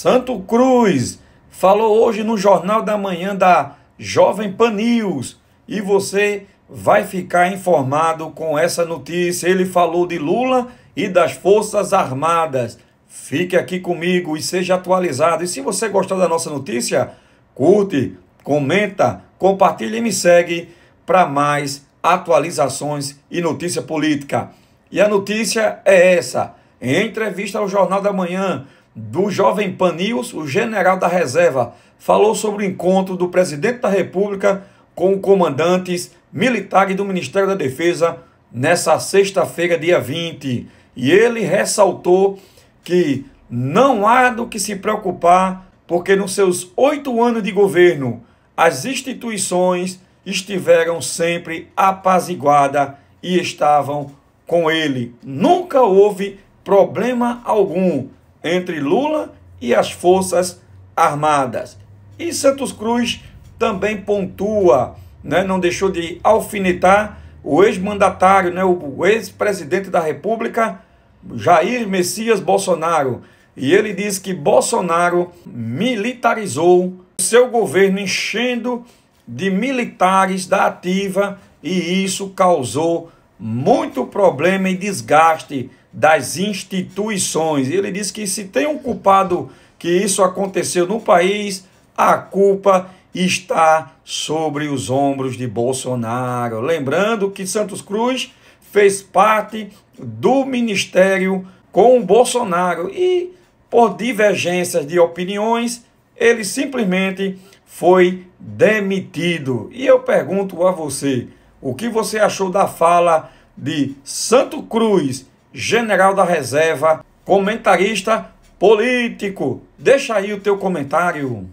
Santo Cruz falou hoje no Jornal da Manhã da Jovem Pan News e você vai ficar informado com essa notícia. Ele falou de Lula e das Forças Armadas. Fique aqui comigo e seja atualizado. E se você gostou da nossa notícia, curte, comenta, compartilha e me segue para mais atualizações e notícia política. E a notícia é essa. Em entrevista ao Jornal da Manhã, do Jovem Panils, o general da reserva, falou sobre o encontro do presidente da República com comandantes militares do Ministério da Defesa nessa sexta-feira, dia 20. E ele ressaltou que não há do que se preocupar, porque nos seus oito anos de governo, as instituições estiveram sempre apaziguadas e estavam com ele. Nunca houve problema algum entre Lula e as Forças Armadas. E Santos Cruz também pontua, né, não deixou de alfinetar o ex-mandatário, né, o ex-presidente da República, Jair Messias Bolsonaro. E ele diz que Bolsonaro militarizou seu governo, enchendo de militares da ativa, e isso causou muito problema e desgaste das instituições. E ele diz que se tem um culpado que isso aconteceu no país, a culpa está sobre os ombros de Bolsonaro. Lembrando que Santos Cruz fez parte do ministério com o Bolsonaro e, por divergências de opiniões, ele simplesmente foi demitido. E eu pergunto a você. O que você achou da fala de Santo Cruz, general da reserva, comentarista político? Deixa aí o teu comentário.